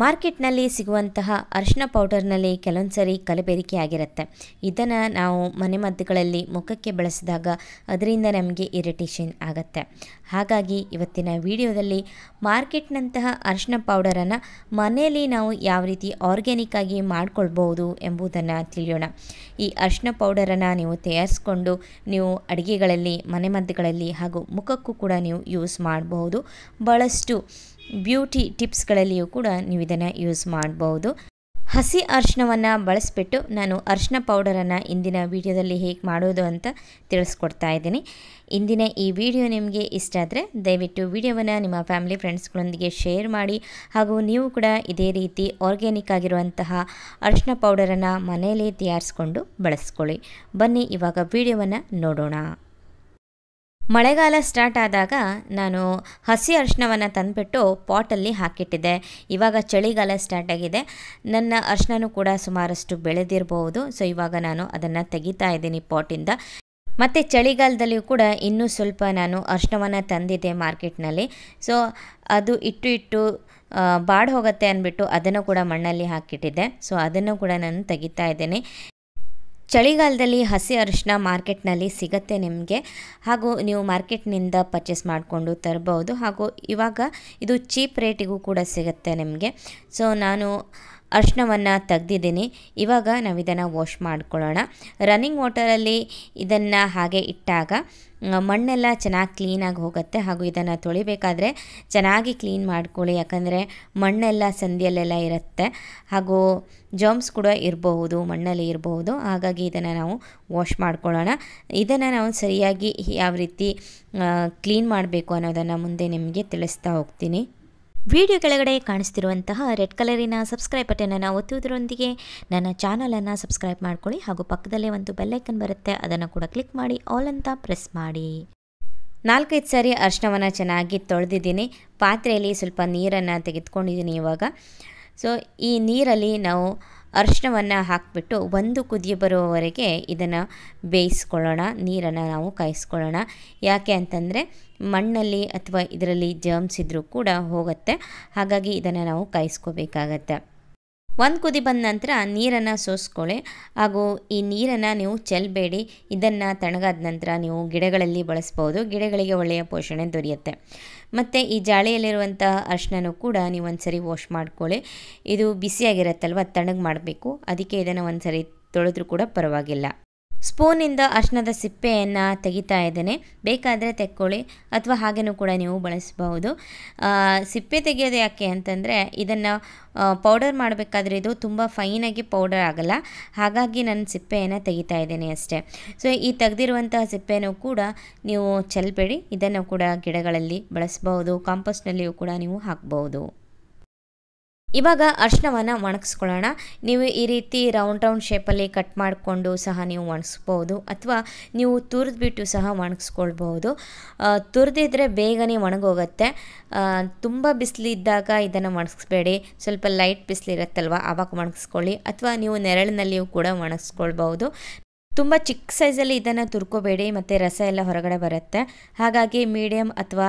ಮಾರ್ಕೆಟ್ನಲ್ಲಿ ಸಿಗುವಂತಹ ಅರಿಶಿನ ಪೌಡರ್ನಲ್ಲಿ ಕೆಲವೊಂದು ಸರಿ ಕಲಬೆರಿಕೆ ಆಗಿರುತ್ತೆ ಇದನ್ನು ನಾವು ಮನೆಮದ್ದುಗಳಲ್ಲಿ ಮುಖಕ್ಕೆ ಬಳಸಿದಾಗ ಅದರಿಂದ ನಮಗೆ ಇರಿಟೇಷನ್ ಆಗುತ್ತೆ ಹಾಗಾಗಿ ಇವತ್ತಿನ ವಿಡಿಯೋದಲ್ಲಿ ಮಾರ್ಕೆಟ್ನಂತಹ ಅರಿಶಿನ ಪೌಡರನ್ನು ಮನೆಯಲ್ಲಿ ನಾವು ಯಾವ ರೀತಿ ಆರ್ಗ್ಯಾನಿಕ್ ಆಗಿ ಮಾಡಿಕೊಳ್ಬೋದು ಎಂಬುದನ್ನು ತಿಳಿಯೋಣ ಈ ಅರಿಶಿನ ಪೌಡರನ್ನು ನೀವು ತಯಾರಿಸ್ಕೊಂಡು ನೀವು ಅಡುಗೆಗಳಲ್ಲಿ ಮನೆಮದ್ದುಗಳಲ್ಲಿ ಹಾಗೂ ಮುಖಕ್ಕೂ ಕೂಡ ನೀವು ಯೂಸ್ ಮಾಡಬಹುದು ಭಾಳಷ್ಟು ಬ್ಯೂಟಿ ಟಿಪ್ಸ್ಗಳಲ್ಲಿಯೂ ಕೂಡ ನೀವು ಇದನ್ನು ಯೂಸ್ ಮಾಡಬಹುದು ಹಸಿ ಅರ್ಶಿನವನ್ನು ಬಳಸಿಬಿಟ್ಟು ನಾನು ಅರ್ಶಿನ ಪೌಡರನ್ನು ಇಂದಿನ ವಿಡಿಯೋದಲ್ಲಿ ಹೇಗೆ ಮಾಡೋದು ಅಂತ ತಿಳಿಸ್ಕೊಡ್ತಾ ಇದ್ದೀನಿ ಇಂದಿನ ಈ ವಿಡಿಯೋ ನಿಮಗೆ ಇಷ್ಟ ಆದರೆ ದಯವಿಟ್ಟು ವಿಡಿಯೋವನ್ನು ನಿಮ್ಮ ಫ್ಯಾಮಿಲಿ ಫ್ರೆಂಡ್ಸ್ಗಳೊಂದಿಗೆ ಶೇರ್ ಮಾಡಿ ಹಾಗೂ ನೀವು ಕೂಡ ಇದೇ ರೀತಿ ಆರ್ಗ್ಯಾನಿಕ್ ಆಗಿರುವಂತಹ ಅರ್ಶಿನ ಪೌಡರನ್ನು ಮನೆಯಲ್ಲೇ ತಯಾರಿಸ್ಕೊಂಡು ಬಳಸ್ಕೊಳ್ಳಿ ಬನ್ನಿ ಇವಾಗ ವಿಡಿಯೋವನ್ನು ನೋಡೋಣ ಮಳೆಗಾಲ ಸ್ಟಾರ್ಟ್ ಆದಾಗ ನಾನು ಹಸಿ ಅರಿಶಿನವನ್ನು ತಂದುಬಿಟ್ಟು ಪಾಟಲ್ಲಿ ಹಾಕಿಟ್ಟಿದ್ದೆ ಇವಾಗ ಚಳಿಗಾಲ ಸ್ಟಾರ್ಟ್ ಆಗಿದೆ ನನ್ನ ಅರ್ಶನೂ ಕೂಡ ಸುಮಾರಷ್ಟು ಬೆಳೆದಿರಬಹುದು ಸೊ ಇವಾಗ ನಾನು ಅದನ್ನು ತೆಗಿತಾ ಇದ್ದೀನಿ ಪಾಟಿಂದ ಮತ್ತು ಚಳಿಗಾಲದಲ್ಲಿಯೂ ಕೂಡ ಇನ್ನೂ ಸ್ವಲ್ಪ ನಾನು ಅರ್ಶನವನ್ನು ತಂದಿದ್ದೆ ಮಾರ್ಕೆಟ್ನಲ್ಲಿ ಸೊ ಅದು ಇಟ್ಟು ಇಟ್ಟು ಬಾಡ್ ಹೋಗುತ್ತೆ ಅಂದ್ಬಿಟ್ಟು ಅದನ್ನು ಕೂಡ ಮಣ್ಣಲ್ಲಿ ಹಾಕಿಟ್ಟಿದ್ದೆ ಸೊ ಅದನ್ನು ಕೂಡ ನಾನು ತೆಗಿತಾ ಇದ್ದೇನೆ ಚಳಿಗಾಲದಲ್ಲಿ ಹಸಿ ಅರಿಶಿನ ಮಾರ್ಕೆಟ್ನಲ್ಲಿ ಸಿಗುತ್ತೆ ನಿಮಗೆ ಹಾಗೂ ನೀವು ಮಾರ್ಕೆಟ್ನಿಂದ ಪರ್ಚೇಸ್ ಮಾಡಿಕೊಂಡು ತರಬಹುದು ಹಾಗೂ ಇವಾಗ ಇದು ಚೀಪ್ ರೇಟಿಗೂ ಕೂಡ ಸಿಗುತ್ತೆ ನಿಮಗೆ ಸೊ ನಾನು ಅರ್ಶನವನ್ನು ತೆಗ್ದಿದ್ದೀನಿ ಇವಾಗ ನಾವು ಇದನ್ನು ವಾಶ್ ಮಾಡ್ಕೊಳ್ಳೋಣ ರನ್ನಿಂಗ್ ವಾಟರಲ್ಲಿ ಇದನ್ನು ಹಾಗೆ ಇಟ್ಟಾಗ ಮಣ್ಣೆಲ್ಲ ಚೆನ್ನಾಗಿ ಕ್ಲೀನಾಗಿ ಹೋಗುತ್ತೆ ಹಾಗೂ ಇದನ್ನು ತೊಳಿಬೇಕಾದ್ರೆ ಚೆನ್ನಾಗಿ ಕ್ಲೀನ್ ಮಾಡ್ಕೊಳ್ಳಿ ಯಾಕಂದರೆ ಮಣ್ಣೆಲ್ಲ ಸಂದಿಯಲ್ಲೆಲ್ಲ ಇರುತ್ತೆ ಹಾಗೂ ಜಾಮ್ಸ್ ಕೂಡ ಇರಬಹುದು ಮಣ್ಣಲ್ಲಿ ಇರಬಹುದು ಹಾಗಾಗಿ ಇದನ್ನು ನಾವು ವಾಶ್ ಮಾಡ್ಕೊಳ್ಳೋಣ ಇದನ್ನು ನಾವು ಸರಿಯಾಗಿ ಯಾವ ರೀತಿ ಕ್ಲೀನ್ ಮಾಡಬೇಕು ಅನ್ನೋದನ್ನು ಮುಂದೆ ನಿಮಗೆ ತಿಳಿಸ್ತಾ ಹೋಗ್ತೀನಿ ವಿಡಿಯೋ ಕೆಳಗಡೆ ಕಾಣಿಸ್ತಿರುವಂತಹ ರೆಡ್ ಕಲರಿನ ಸಬ್ಸ್ಕ್ರೈಬ್ ಬಟನನ್ನು ಒತ್ತುವುದರೊಂದಿಗೆ ನನ್ನ ಚಾನಲನ್ನು ಸಬ್ಸ್ಕ್ರೈಬ್ ಮಾಡ್ಕೊಳ್ಳಿ ಹಾಗೂ ಪಕ್ಕದಲ್ಲೇ ಒಂದು ಬೆಲ್ಲೈಕನ್ ಬರುತ್ತೆ ಅದನ್ನು ಕೂಡ ಕ್ಲಿಕ್ ಮಾಡಿ ಆಲ್ ಅಂತ ಪ್ರೆಸ್ ಮಾಡಿ ನಾಲ್ಕೈದು ಸಾರಿ ಅರ್ಶನವನ್ನು ಚೆನ್ನಾಗಿ ತೊಳೆದಿದ್ದೀನಿ ಪಾತ್ರೆಯಲ್ಲಿ ಸ್ವಲ್ಪ ನೀರನ್ನು ತೆಗೆದುಕೊಂಡಿದ್ದೀನಿ ಇವಾಗ ಸೊ ಈ ನೀರಲ್ಲಿ ನಾವು ಅರಿಶಿನವನ್ನು ಹಾಕಿಬಿಟ್ಟು ಒಂದು ಕುದಿ ಬರುವವರೆಗೆ ಇದನ್ನು ಬೇಯಿಸ್ಕೊಳ್ಳೋಣ ನೀರನ್ನು ನಾವು ಕಾಯಿಸ್ಕೊಳ್ಳೋಣ ಯಾಕೆ ಅಂತಂದರೆ ಮಣ್ಣಲ್ಲಿ ಅಥವಾ ಇದರಲ್ಲಿ ಜರ್ಮ್ಸ್ ಇದ್ದರೂ ಕೂಡ ಹೋಗುತ್ತೆ ಹಾಗಾಗಿ ಇದನ್ನು ನಾವು ಕಾಯಿಸ್ಕೋಬೇಕಾಗತ್ತೆ ಒಂದು ಕುದಿ ಬಂದ ನಂತರ ನೀರನ್ನು ಸೋಸ್ಕೊಳ್ಳಿ ಹಾಗೂ ಈ ನೀರನ್ನು ನೀವು ಚೆಲ್ಲಬೇಡಿ ಇದನ್ನು ತಣಗಾದ ನಂತರ ನೀವು ಗಿಡಗಳಲ್ಲಿ ಬಳಸ್ಬೋದು ಗಿಡಗಳಿಗೆ ಒಳ್ಳೆಯ ಪೋಷಣೆ ದೊರೆಯುತ್ತೆ ಮತ್ತು ಈ ಜಾಳೆಯಲ್ಲಿರುವಂಥ ಅರ್ಶನೂ ಕೂಡ ನೀವು ಒಂದು ಸರಿ ವಾಶ್ ಮಾಡ್ಕೊಳ್ಳಿ ಇದು ಬಿಸಿಯಾಗಿರುತ್ತಲ್ವ ತಣಗೆ ಮಾಡಬೇಕು ಅದಕ್ಕೆ ಇದನ್ನು ಒಂದು ಸರಿ ತೊಳೆದ್ರೂ ಕೂಡ ಪರವಾಗಿಲ್ಲ ಸ್ಪೂನಿಂದ ಅರ್ಶನದ ಸಿಪ್ಪೆಯನ್ನು ತೆಗಿತಾ ಇದ್ದೇನೆ ಬೇಕಾದರೆ ತೆಕ್ಕೊಳ್ಳಿ ಅಥವಾ ಹಾಗೇನೂ ಕೂಡ ನೀವು ಬಳಸಬಹುದು ಸಿಪ್ಪೆ ತೆಗೆಯೋದು ಯಾಕೆ ಅಂತಂದರೆ ಇದನ್ನು ಪೌಡರ್ ಮಾಡಬೇಕಾದ್ರೆ ಇದು ತುಂಬ ಫೈನಾಗಿ ಪೌಡರ್ ಆಗಲ್ಲ ಹಾಗಾಗಿ ನಾನು ಸಿಪ್ಪೆಯನ್ನು ತೆಗಿತಾ ಇದ್ದೇನೆ ಅಷ್ಟೇ ಸೊ ಈ ತೆಗೆದಿರುವಂತಹ ಸಿಪ್ಪೆನೂ ಕೂಡ ನೀವು ಚೆಲ್ಬೇಡಿ ಇದನ್ನು ಕೂಡ ಗಿಡಗಳಲ್ಲಿ ಬಳಸಬಹುದು ಕಾಂಪೋಸ್ಟ್ನಲ್ಲಿಯೂ ಕೂಡ ನೀವು ಹಾಕ್ಬೌದು ಇವಾಗ ಅರ್ಶನವನ್ನು ಒಣಗಿಸ್ಕೊಳ್ಳೋಣ ನೀವು ಈ ರೀತಿ ರೌಂಡ್ ರೌಂಡ್ ಶೇಪಲ್ಲಿ ಕಟ್ ಮಾಡಿಕೊಂಡು ಸಹ ನೀವು ಒಣಗಿಸ್ಬೋದು ಅಥವಾ ನೀವು ತುರಿದ್ಬಿಟ್ಟು ಸಹ ಒಣಗಿಸ್ಕೊಳ್ಬಹುದು ತುರಿದಿದ್ರೆ ಬೇಗನೆ ಒಣಗೋಗುತ್ತೆ ತುಂಬ ಬಿಸಿಲಿದ್ದಾಗ ಇದನ್ನು ಒಣಗಿಸ್ಬೇಡಿ ಸ್ವಲ್ಪ ಲೈಟ್ ಬಿಸಿಲಿರುತ್ತಲ್ವ ಆವಾಗ ಒಣಗಿಸ್ಕೊಳ್ಳಿ ಅಥವಾ ನೀವು ನೆರಳಿನಲ್ಲಿಯೂ ಕೂಡ ಒಣಗಿಸ್ಕೊಳ್ಬಹುದು ತುಂಬ ಚಿಕ್ಕ ಸೈಜಲ್ಲಿ ಇದನ್ನು ತುರ್ಕೋಬೇಡಿ ಮತ್ತು ರಸ ಎಲ್ಲ ಹೊರಗಡೆ ಬರುತ್ತೆ ಹಾಗಾಗಿ ಮೀಡಿಯಮ್ ಅಥವಾ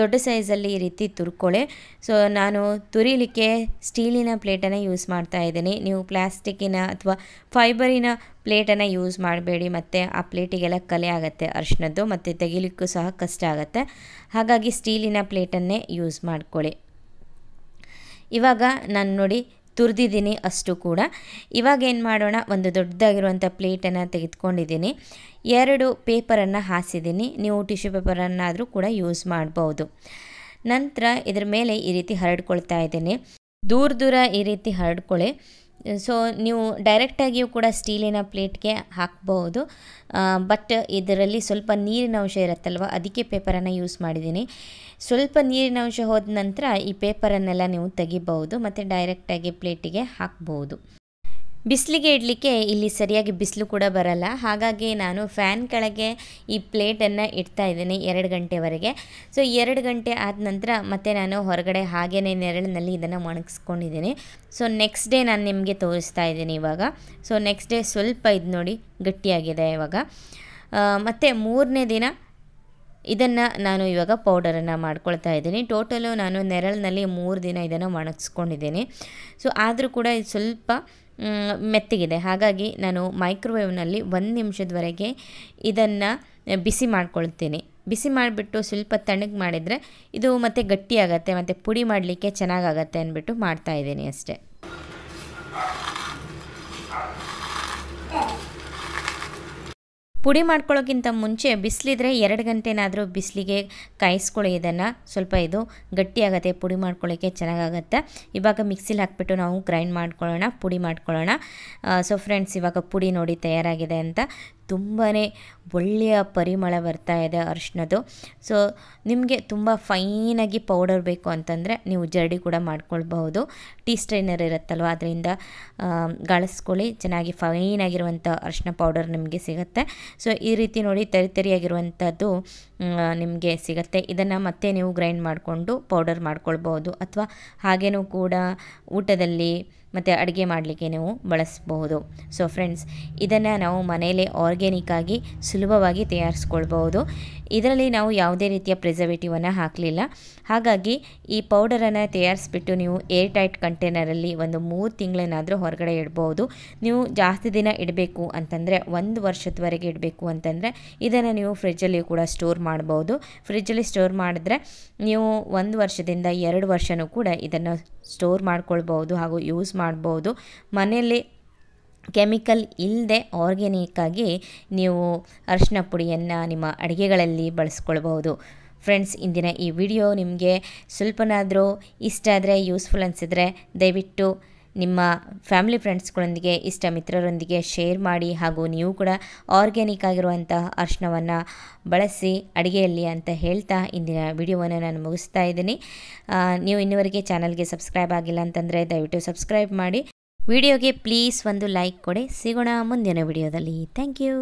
ದೊಡ್ಡ ಸೈಜಲ್ಲಿ ಈ ರೀತಿ ತುರ್ಕೊಳ್ಳಿ ಸೊ ನಾನು ತುರಿಲಿಕ್ಕೆ ಸ್ಟೀಲಿನ ಪ್ಲೇಟನ್ನು ಯೂಸ್ ಮಾಡ್ತಾ ಇದ್ದೀನಿ ನೀವು ಪ್ಲಾಸ್ಟಿಕ್ಕಿನ ಅಥವಾ ಫೈಬರಿನ ಪ್ಲೇಟನ್ನು ಯೂಸ್ ಮಾಡಬೇಡಿ ಮತ್ತು ಆ ಪ್ಲೇಟಿಗೆಲ್ಲ ಕಲೆ ಆಗುತ್ತೆ ಅರ್ಶಿನದ್ದು ಮತ್ತು ತೆಗಿಲಿಕ್ಕೂ ಸಹ ಕಷ್ಟ ಆಗುತ್ತೆ ಹಾಗಾಗಿ ಸ್ಟೀಲಿನ ಪ್ಲೇಟನ್ನೇ ಯೂಸ್ ಮಾಡ್ಕೊಳ್ಳಿ ಇವಾಗ ನಾನು ನೋಡಿ ತುರಿದಿದ್ದೀನಿ ಅಷ್ಟು ಕೂಡ ಇವಾಗ ಏನು ಮಾಡೋಣ ಒಂದು ದೊಡ್ಡದಾಗಿರುವಂಥ ಪ್ಲೇಟನ್ನು ತೆಗೆದುಕೊಂಡಿದ್ದೀನಿ ಎರಡು ಪೇಪರನ್ನು ಹಾಸಿದ್ದೀನಿ ನೀವು ಟಿಶ್ಯೂ ಪೇಪರನ್ನಾದರೂ ಕೂಡ ಯೂಸ್ ಮಾಡ್ಬೋದು ನಂತರ ಇದರ ಮೇಲೆ ಈ ರೀತಿ ಹರಡ್ಕೊಳ್ತಾ ಇದ್ದೀನಿ ದೂರ ದೂರ ಈ ರೀತಿ ಹರಡ್ಕೊಳ್ಳಿ ಸೊ ನೀವು ಡೈರೆಕ್ಟಾಗಿಯೂ ಕೂಡ ಸ್ಟೀಲಿನ ಪ್ಲೇಟ್ಗೆ ಹಾಕಬಹುದು ಬಟ್ ಇದರಲ್ಲಿ ಸ್ವಲ್ಪ ನೀರಿನ ಅಂಶ ಇರುತ್ತಲ್ವ ಅದಕ್ಕೆ ಪೇಪರನ್ನು ಯೂಸ್ ಮಾಡಿದ್ದೀನಿ ಸ್ವಲ್ಪ ನೀರಿನ ಅಂಶ ಹೋದ ನಂತರ ಈ ಪೇಪರನ್ನೆಲ್ಲ ನೀವು ತೆಗಿಬಹುದು ಮತ್ತು ಡೈರೆಕ್ಟಾಗಿ ಪ್ಲೇಟಿಗೆ ಹಾಕಬಹುದು ಬಿಸಿಲಿಗೆ ಇಡಲಿಕ್ಕೆ ಇಲ್ಲಿ ಸರಿಯಾಗಿ ಬಿಸಿಲು ಕೂಡ ಬರಲ್ಲ ಹಾಗಾಗಿ ನಾನು ಫ್ಯಾನ್ ಕೆಳಗೆ ಈ ಪ್ಲೇಟನ್ನು ಇಡ್ತಾ ಇದ್ದೀನಿ ಎರಡು ಗಂಟೆವರೆಗೆ ಸೊ ಎರಡು ಗಂಟೆ ಆದ ನಂತರ ಮತ್ತೆ ನಾನು ಹೊರಗಡೆ ಹಾಗೇ ನೆರಳಿನಲ್ಲಿ ಇದನ್ನು ಒಣಗಿಸ್ಕೊಂಡಿದ್ದೀನಿ ಸೊ ನೆಕ್ಸ್ಟ್ ಡೇ ನಾನು ನಿಮಗೆ ತೋರಿಸ್ತಾ ಇದ್ದೀನಿ ಇವಾಗ ಸೊ ನೆಕ್ಸ್ಟ್ ಡೇ ಸ್ವಲ್ಪ ಇದು ನೋಡಿ ಗಟ್ಟಿಯಾಗಿದೆ ಇವಾಗ ಮತ್ತು ಮೂರನೇ ದಿನ ಇದನ್ನು ನಾನು ಇವಾಗ ಪೌಡರನ್ನು ಮಾಡ್ಕೊಳ್ತಾ ಇದ್ದೀನಿ ಟೋಟಲು ನಾನು ನೆರಳಿನಲ್ಲಿ ಮೂರು ದಿನ ಇದನ್ನು ಒಣಗಿಸ್ಕೊಂಡಿದ್ದೀನಿ ಸೊ ಆದರೂ ಕೂಡ ಇದು ಸ್ವಲ್ಪ ಮೆತ್ತಗಿದೆ ಹಾಗಾಗಿ ನಾನು ಮೈಕ್ರೋವೇವ್ನಲ್ಲಿ ಒಂದು ನಿಮಿಷದವರೆಗೆ ಇದನ್ನು ಬಿಸಿ ಮಾಡ್ಕೊಳ್ತೀನಿ ಬಿಸಿ ಮಾಡಿಬಿಟ್ಟು ಸ್ವಲ್ಪ ತಣ್ಣಗೆ ಮಾಡಿದರೆ ಇದು ಮತ್ತೆ ಗಟ್ಟಿಯಾಗತ್ತೆ ಮತ್ತು ಪುಡಿ ಮಾಡಲಿಕ್ಕೆ ಚೆನ್ನಾಗಾಗತ್ತೆ ಅಂದ್ಬಿಟ್ಟು ಮಾಡ್ತಾಯಿದ್ದೀನಿ ಅಷ್ಟೇ ಪುಡಿ ಮಾಡ್ಕೊಳ್ಳೋಕ್ಕಿಂತ ಮುಂಚೆ ಬಿಸಿಲಿದ್ರೆ ಎರಡು ಗಂಟೆನಾದರೂ ಬಿಸಿಲಿಗೆ ಕಾಯಿಸ್ಕೊಳ್ಳಿ ಇದನ್ನು ಸ್ವಲ್ಪ ಇದು ಗಟ್ಟಿಯಾಗತ್ತೆ ಪುಡಿ ಮಾಡ್ಕೊಳ್ಳೋಕ್ಕೆ ಚೆನ್ನಾಗಾಗತ್ತೆ ಇವಾಗ ಮಿಕ್ಸಿಲಿ ಹಾಕ್ಬಿಟ್ಟು ನಾವು ಗ್ರೈಂಡ್ ಮಾಡ್ಕೊಳ್ಳೋಣ ಪುಡಿ ಮಾಡ್ಕೊಳ್ಳೋಣ ಸೊ ಫ್ರೆಂಡ್ಸ್ ಇವಾಗ ಪುಡಿ ನೋಡಿ ತಯಾರಾಗಿದೆ ಅಂತ ತುಂಬಾ ಒಳ್ಳೆಯ ಪರಿಮಳ ಬರ್ತಾ ಇದೆ ಅರ್ಶಿನದು ಸೊ ನಿಮಗೆ ತುಂಬ ಫೈನಾಗಿ ಪೌಡರ್ ಬೇಕು ಅಂತಂದರೆ ನೀವು ಜರಡಿ ಕೂಡ ಮಾಡ್ಕೊಳ್ಬಹುದು ಟೀ ಸ್ಟ್ರೈನರ್ ಇರುತ್ತಲ್ವ ಅದರಿಂದ ಗಳಿಸ್ಕೊಳ್ಳಿ ಚೆನ್ನಾಗಿ ಫೈನಾಗಿರುವಂಥ ಅರಿಶಿನ ಪೌಡರ್ ನಿಮಗೆ ಸಿಗುತ್ತೆ ಸೊ ಈ ರೀತಿ ನೋಡಿ ತರಿ ತರಿಯಾಗಿರುವಂಥದ್ದು ನಿಮಗೆ ಸಿಗುತ್ತೆ ಇದನ್ನು ಮತ್ತೆ ನೀವು ಗ್ರೈಂಡ್ ಮಾಡಿಕೊಂಡು ಪೌಡರ್ ಮಾಡ್ಕೊಳ್ಬಹುದು ಅಥವಾ ಹಾಗೇನೂ ಕೂಡ ಊಟದಲ್ಲಿ ಮತ್ತು ಅಡುಗೆ ಮಾಡಲಿಕ್ಕೆ ನೀವು ಬಳಸಬಹುದು ಸೊ ಫ್ರೆಂಡ್ಸ್ ಇದನ್ನು ನಾವು ಮನೆಯಲ್ಲೇ ಆರ್ಗ್ಯಾನಿಕ್ಕಾಗಿ ಸುಲಭವಾಗಿ ತಯಾರಿಸ್ಕೊಳ್ಬಹುದು ಇದರಲ್ಲಿ ನಾವು ಯಾವುದೇ ರೀತಿಯ ಪ್ರಿಸರ್ವೇಟಿವನ್ನು ಹಾಕಲಿಲ್ಲ ಹಾಗಾಗಿ ಈ ಪೌಡರನ್ನು ತಯಾರಿಸಿಬಿಟ್ಟು ನೀವು ಏರ್ ಟೈಟ್ ಕಂಟೈನರಲ್ಲಿ ಒಂದು ಮೂರು ತಿಂಗಳೇನಾದರೂ ಹೊರಗಡೆ ಇಡ್ಬೋದು ನೀವು ಜಾಸ್ತಿ ದಿನ ಇಡಬೇಕು ಅಂತಂದರೆ ಒಂದು ವರ್ಷದವರೆಗೆ ಇಡಬೇಕು ಅಂತಂದರೆ ಇದನ್ನು ನೀವು ಫ್ರಿಜ್ಜಲ್ಲಿ ಕೂಡ ಸ್ಟೋರ್ ಮಾಡ್ಬೋದು ಫ್ರಿಡ್ಜಲ್ಲಿ ಸ್ಟೋರ್ ಮಾಡಿದ್ರೆ ನೀವು ಒಂದು ವರ್ಷದಿಂದ ಎರಡು ವರ್ಷವೂ ಕೂಡ ಇದನ್ನು ಸ್ಟೋರ್ ಮಾಡ್ಕೊಳ್ಬೋದು ಹಾಗೂ ಯೂಸ್ ಮಾಡ್ಬೋದು ಮನೆಯಲ್ಲಿ ಕೆಮಿಕಲ್ ಇಲ್ಲದೆ ಆರ್ಗ್ಯಾನಿಕ್ಕಾಗಿ ನೀವು ಅರಿಶಿನ ಪುಡಿಯನ್ನು ನಿಮ್ಮ ಅಡುಗೆಗಳಲ್ಲಿ ಬಳಸ್ಕೊಳ್ಬಹುದು ಫ್ರೆಂಡ್ಸ್ ಇಂದಿನ ಈ ವಿಡಿಯೋ ನಿಮಗೆ ಸ್ವಲ್ಪನಾದರೂ ಇಷ್ಟ ಆದರೆ ಯೂಸ್ಫುಲ್ ಅನಿಸಿದರೆ ದಯವಿಟ್ಟು ನಿಮ್ಮ ಫ್ಯಾಮಿಲಿ ಫ್ರೆಂಡ್ಸ್ಗಳೊಂದಿಗೆ ಇಷ್ಟ ಮಿತ್ರರೊಂದಿಗೆ ಶೇರ್ ಮಾಡಿ ಹಾಗೂ ನೀವು ಕೂಡ ಆರ್ಗ್ಯಾನಿಕ್ ಆಗಿರುವಂತಹ ಅರ್ಶನವನ್ನು ಬಳಸಿ ಅಡುಗೆಯಲ್ಲಿ ಅಂತ ಹೇಳ್ತಾ ಇಂದಿನ ವಿಡಿಯೋವನ್ನು ನಾನು ಮುಗಿಸ್ತಾ ಇದ್ದೀನಿ ನೀವು ಇನ್ನುವರೆಗೆ ಚಾನಲ್ಗೆ ಸಬ್ಸ್ಕ್ರೈಬ್ ಆಗಿಲ್ಲ ಅಂತಂದರೆ ದಯವಿಟ್ಟು ಸಬ್ಸ್ಕ್ರೈಬ್ ಮಾಡಿ ವಿಡಿಯೋಗೆ ಪ್ಲೀಸ್ ಒಂದು ಲೈಕ್ ಕೊಡಿ ಸಿಗೋಣ ಮುಂದಿನ ವಿಡಿಯೋದಲ್ಲಿ ಥ್ಯಾಂಕ್ ಯು